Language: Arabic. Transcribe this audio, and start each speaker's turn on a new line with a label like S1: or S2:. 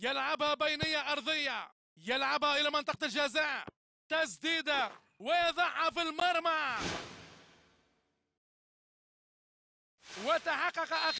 S1: يلعبها بينية أرضية يلعبها إلى منطقة الجزاء تسديدة ويضعها في
S2: المرمى وتحقق